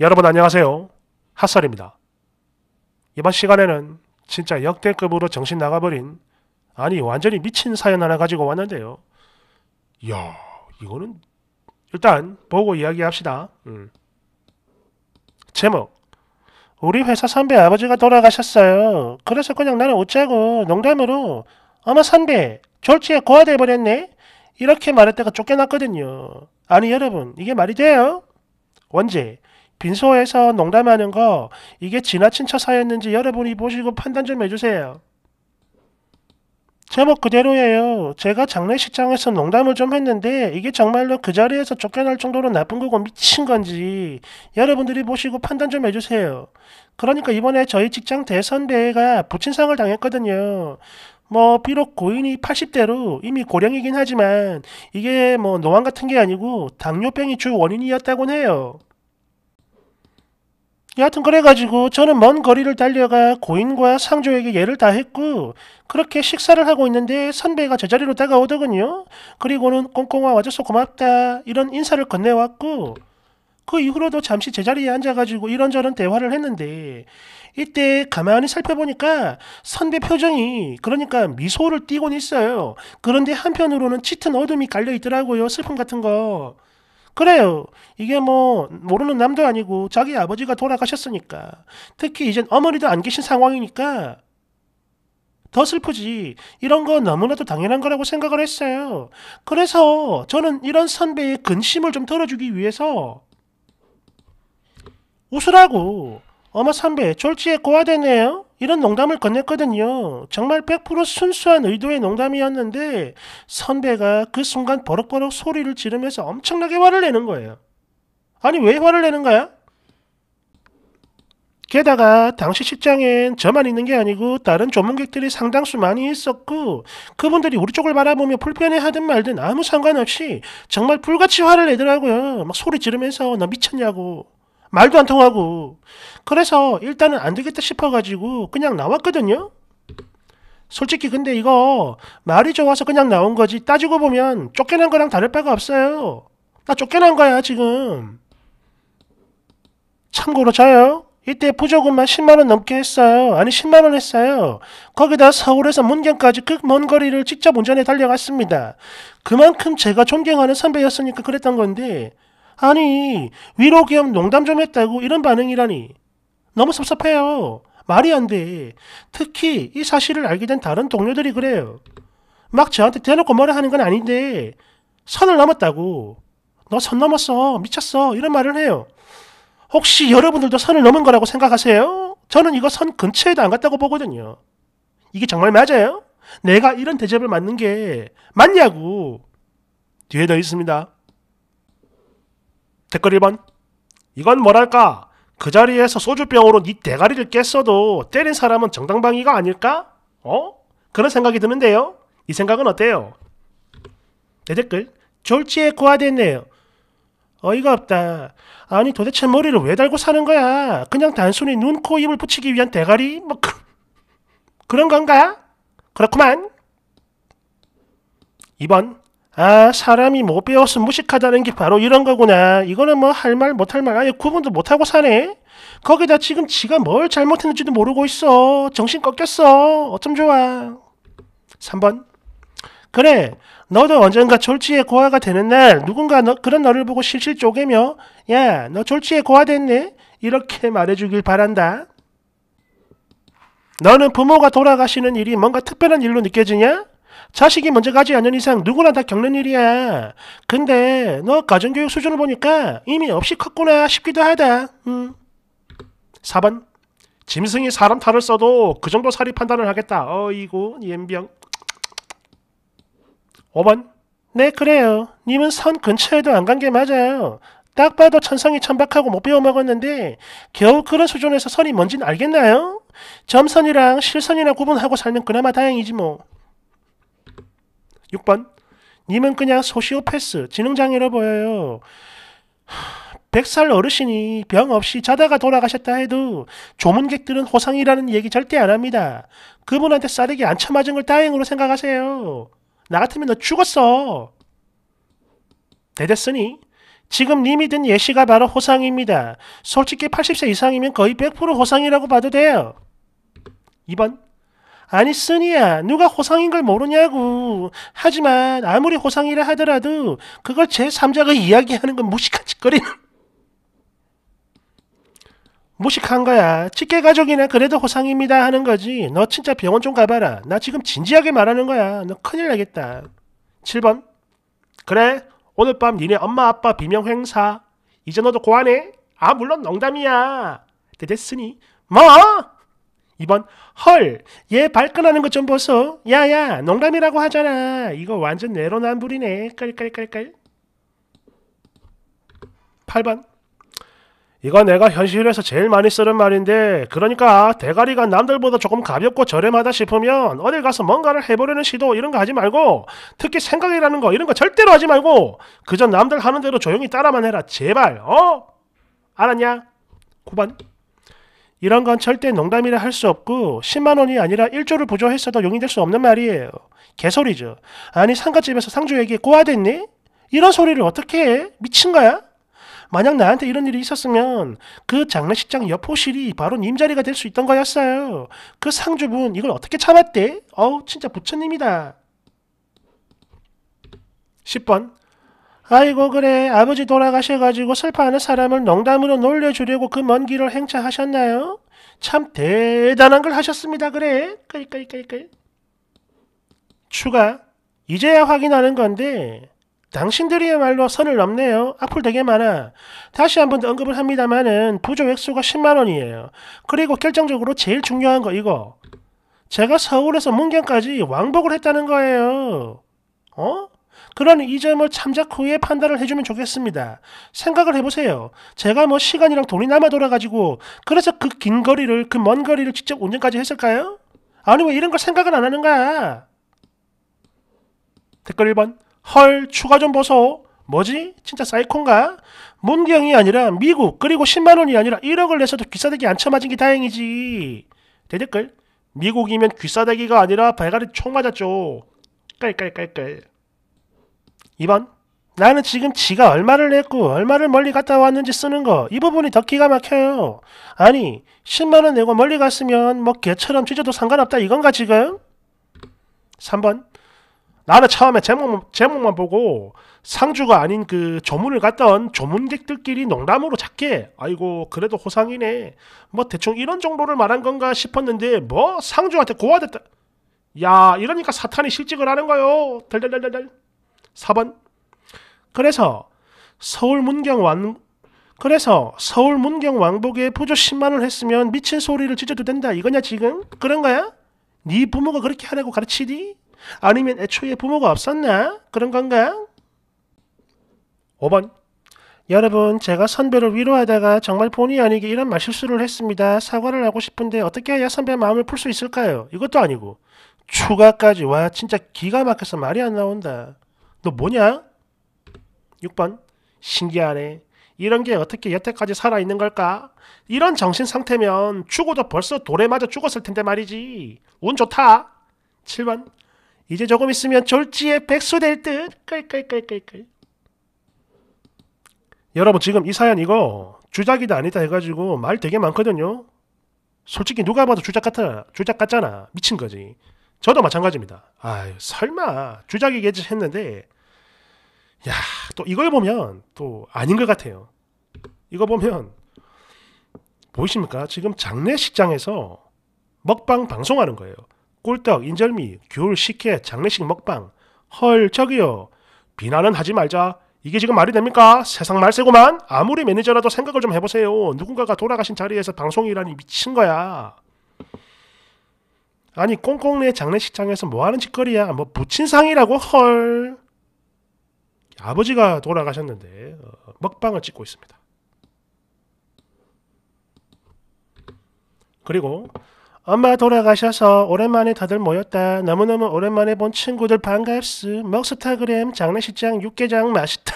여러분 안녕하세요. 핫설입니다. 이번 시간에는 진짜 역대급으로 정신 나가버린 아니 완전히 미친 사연 하나 가지고 왔는데요. 야 이거는 일단 보고 이야기합시다. 음. 제목 우리 회사 선배 아버지가 돌아가셨어요. 그래서 그냥 나는 웃자고 농담으로 아마 선배 졸지에 고아돼버렸네? 이렇게 말했다가 쫓겨났거든요. 아니 여러분 이게 말이 돼요? 원제 빈소에서 농담하는 거 이게 지나친 처사였는지 여러분이 보시고 판단 좀 해주세요. 제목 그대로예요. 제가 장례식장에서 농담을 좀 했는데 이게 정말로 그 자리에서 쫓겨날 정도로 나쁜 거고 미친 건지 여러분들이 보시고 판단 좀 해주세요. 그러니까 이번에 저희 직장 대선배가 부친상을 당했거든요. 뭐 비록 고인이 80대로 이미 고령이긴 하지만 이게 뭐 노안 같은 게 아니고 당뇨병이 주 원인이었다곤 해요. 예, 여하튼 그래가지고 저는 먼 거리를 달려가 고인과 상조에게 예를 다했고 그렇게 식사를 하고 있는데 선배가 제자리로 다가오더군요. 그리고는 꽁꽁아 와줘서 고맙다 이런 인사를 건네왔고 그 이후로도 잠시 제자리에 앉아가지고 이런저런 대화를 했는데 이때 가만히 살펴보니까 선배 표정이 그러니까 미소를 띠곤 있어요. 그런데 한편으로는 짙은 어둠이 깔려있더라고요. 슬픔 같은 거. 그래요. 이게 뭐 모르는 남도 아니고 자기 아버지가 돌아가셨으니까 특히 이젠 어머니도 안 계신 상황이니까 더 슬프지. 이런 거 너무나도 당연한 거라고 생각을 했어요. 그래서 저는 이런 선배의 근심을 좀 덜어주기 위해서 웃으라고 어머 선배 졸지에 꼬아대네요. 이런 농담을 건넸거든요. 정말 100% 순수한 의도의 농담이었는데 선배가 그 순간 버럭버럭 소리를 지르면서 엄청나게 화를 내는 거예요. 아니 왜 화를 내는 거야? 게다가 당시 식장엔 저만 있는 게 아니고 다른 조문객들이 상당수 많이 있었고 그분들이 우리 쪽을 바라보며 불편해하든 말든 아무 상관없이 정말 불같이 화를 내더라고요. 막 소리 지르면서 너 미쳤냐고. 말도 안 통하고. 그래서 일단은 안 되겠다 싶어가지고 그냥 나왔거든요. 솔직히 근데 이거 말이 좋아서 그냥 나온 거지 따지고 보면 쫓겨난 거랑 다를 바가 없어요. 나 쫓겨난 거야 지금. 참고로 저요. 이때 부조금만 10만원 넘게 했어요. 아니 10만원 했어요. 거기다 서울에서 문경까지 그 먼 거리를 직접 운전해 달려갔습니다. 그만큼 제가 존경하는 선배였으니까 그랬던 건데 아니 위로 겸 농담 좀 했다고 이런 반응이라니 너무 섭섭해요. 말이 안 돼. 특히 이 사실을 알게 된 다른 동료들이 그래요. 막 저한테 대놓고 뭐라 하는 건 아닌데 선을 넘었다고. 너 선 넘었어. 미쳤어. 이런 말을 해요. 혹시 여러분들도 선을 넘은 거라고 생각하세요? 저는 이거 선 근처에도 안 갔다고 보거든요. 이게 정말 맞아요? 내가 이런 대접을 맞는 게 맞냐고. 뒤에 더 있습니다. 댓글 1번 이건 뭐랄까 그 자리에서 소주병으로 네 대가리를 깼어도 때린 사람은 정당방위가 아닐까? 어? 그런 생각이 드는데요. 이 생각은 어때요? 내 댓글 졸지에 고아됐네요. 어이가 없다. 아니 도대체 머리를 왜 달고 사는 거야? 그냥 단순히 눈, 코, 입을 붙이기 위한 대가리? 뭐 그, 그런 건가? 그렇구만. 2번 아, 사람이 못 뭐 배워서 무식하다는 게 바로 이런 거구나. 이거는 뭐 할 말 못 할말 아예 구분도 못하고 사네. 거기다 지금 지가 뭘 잘못했는지도 모르고 있어. 정신 꺾였어. 어쩜 좋아. 3번. 그래, 너도 언젠가 졸지에 고아가 되는 날 누군가 너, 그런 너를 보고 실실 쪼개며 야, 너 졸지에 고아 됐네? 이렇게 말해주길 바란다. 너는 부모가 돌아가시는 일이 뭔가 특별한 일로 느껴지냐? 자식이 먼저 가지 않는 이상 누구나 다 겪는 일이야. 근데 너 가정교육 수준을 보니까 이미 없이 컸구나 싶기도 하다. 음. 4번 짐승이 사람 탈을 써도 그 정도 살이 판단을 하겠다. 어이구 옌병. 5번 네 그래요. 님은 선 근처에도 안 간 게 맞아요. 딱 봐도 천성이 천박하고 못 배워먹었는데 겨우 그런 수준에서 선이 뭔진 알겠나요? 점선이랑 실선이랑 구분하고 살면 그나마 다행이지 뭐. 6번. 님은 그냥 소시오패스, 지능장애로 보여요. 100살 어르신이 병 없이 자다가 돌아가셨다 해도 조문객들은 호상이라는 얘기 절대 안 합니다. 그분한테 싸대기 안 쳐맞은 걸 다행으로 생각하세요. 나 같으면 너 죽었어. 대됐으니 지금 님이 든 예시가 바로 호상입니다. 솔직히 80세 이상이면 거의 100% 호상이라고 봐도 돼요. 2번 아니 쓰니야 누가 호상인 걸 모르냐고. 하지만 아무리 호상이라 하더라도 그걸 제3자가 이야기하는 건 무식한 짓거리는 무식한 거야. 직계 가족이나 그래도 호상입니다 하는 거지. 너 진짜 병원 좀 가봐라. 나 지금 진지하게 말하는 거야. 너 큰일 나겠다. 7번 그래 오늘 밤 니네 엄마 아빠 비명 행사 이제 너도 고안해? 아 물론 농담이야. 대댔으니 뭐? 2번 헐 얘 발끈하는 것 좀 보소 야야 농담이라고 하잖아 이거 완전 내로남불이네 깔깔깔깔 8번 이건 내가 현실에서 제일 많이 쓰는 말인데 그러니까 대가리가 남들보다 조금 가볍고 저렴하다 싶으면 어딜 가서 뭔가를 해보려는 시도 이런 거 하지 말고 특히 생각이라는 거 이런 거 절대로 하지 말고 그저 남들 하는 대로 조용히 따라만 해라 제발 어? 알았냐? 9번 이런 건 절대 농담이라 할 수 없고 10만 원이 아니라 1조를 보조했어도 용인될 수 없는 말이에요. 개소리죠. 아니 상가집에서 상주에게 꼬아댔니? 이런 소리를 어떻게 해? 미친 거야? 만약 나한테 이런 일이 있었으면 그 장례식장 여포실이 바로 님 자리가 될 수 있던 거였어요. 그 상주분 이걸 어떻게 참았대? 어우 진짜 부처님이다. 10번 아이고 그래 아버지 돌아가셔가지고 슬퍼하는 사람을 농담으로 놀려주려고 그 먼 길을 행차하셨나요? 참 대단한 걸 하셨습니다 그래 끌끌끌끌 추가 이제야 확인하는 건데 당신들이야말로 선을 넘네요. 악플 되게 많아. 다시 한번 더 언급을 합니다만은 부조 액수가 10만원이에요. 그리고 결정적으로 제일 중요한 거 이거. 제가 서울에서 문경까지 왕복을 했다는 거예요. 어? 그런 이 점을 참작 후에 판단을 해주면 좋겠습니다. 생각을 해보세요. 제가 뭐 시간이랑 돈이 남아 돌아가지고 그래서 그 긴 거리를 그 먼 거리를 직접 운전까지 했을까요? 아니 왜 이런 걸 생각을 안 하는 거야? 댓글 1번 헐 추가 좀 보소 뭐지? 진짜 사이콘가? 문경이 아니라 미국 그리고 10만원이 아니라 1억을 내서도 귀싸대기 안 쳐맞은 게 다행이지. 대댓글 미국이면 귀싸대기가 아니라 발가리 총 맞았죠. 깔깔깔깔. 2번 나는 지금 지가 얼마를 냈고 얼마를 멀리 갔다 왔는지 쓰는 거 이 부분이 더 기가 막혀요. 아니 10만원 내고 멀리 갔으면 뭐 개처럼 찢어도 상관없다 이건가 지금? 3번 나는 처음에 제목, 제목만 보고 상주가 아닌 그 조문을 갔던 조문객들끼리 농담으로 작게 아이고 그래도 호상이네 뭐 대충 이런 정도를 말한 건가 싶었는데 뭐 상주한테 고화됐다 야 이러니까 사탄이 실직을 하는 거요 덜 덜덜덜덜 4번. 그래서 서울 문경 완 그래서 서울 문경 왕복에 부조 10만 원 했으면 미친 소리를 지져도 된다. 이거냐 지금? 그런 거야? 네 부모가 그렇게 하라고 가르치디? 아니면 애초에 부모가 없었나? 그런 건가? 5번. 여러분, 제가 선배를 위로하다가 정말 본의 아니게 이런 말실수를 했습니다. 사과를 하고 싶은데 어떻게 해야 선배 마음을 풀 수 있을까요? 이것도 아니고. 추가까지. 와, 진짜 기가 막혀서 말이 안 나온다. 너 뭐냐? 6번 신기하네. 이런 게 어떻게 여태까지 살아있는 걸까? 이런 정신 상태면 죽어도 벌써 돌에 맞아 죽었을 텐데 말이지. 운 좋다. 7번 이제 조금 있으면 졸지에 백수 될 듯. 끌끌끌끌끌. 여러분 지금 이 사연 이거 주작이다 아니다 해가지고 말 되게 많거든요. 솔직히 누가 봐도 주작 같아. 주작 같잖아. 미친 거지. 저도 마찬가지입니다. 아, 설마 주작이겠지 했는데 야, 또 이걸 보면 또 아닌 것 같아요. 이거 보면 보이십니까? 지금 장례식장에서 먹방 방송하는 거예요. 꿀떡, 인절미, 귤, 식혜, 장례식 먹방. 헐, 저기요. 비난은 하지 말자. 이게 지금 말이 됩니까? 세상 말세고만 아무리 매니저라도 생각을 좀 해보세요. 누군가가 돌아가신 자리에서 방송이라니 미친 거야. 아니 꽁꽁내 장례식장에서 뭐하는 짓거리야 뭐 부친상이라고 헐 아버지가 돌아가셨는데 어, 먹방을 찍고 있습니다 그리고 엄마 돌아가셔서 오랜만에 다들 모였다. 너무너무 오랜만에 본 친구들 반갑스. 먹스타그램 장례식장 육개장 맛있다.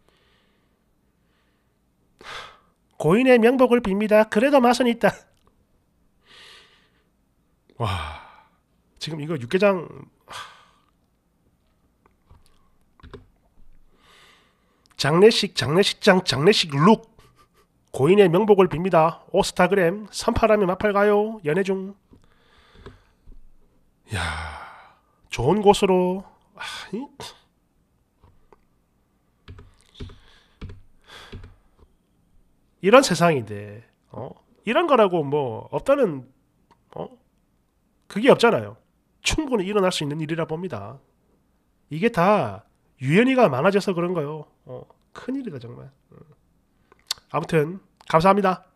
고인의 명복을 빕니다. 그래도 맛은 있다. 와 지금 이거 육개장 장례식 장례식장 장례식 룩 고인의 명복을 빕니다. 오스타그램 선파람이 마팔가요 연애 중. 야 좋은 곳으로 아니. 이런 세상인데 어? 이런 거라고 뭐 없다는 그게 없잖아요. 충분히 일어날 수 있는 일이라 봅니다. 이게 다 유연이가 많아져서 그런 거요. 어, 큰일이다 정말. 음. 아무튼 감사합니다.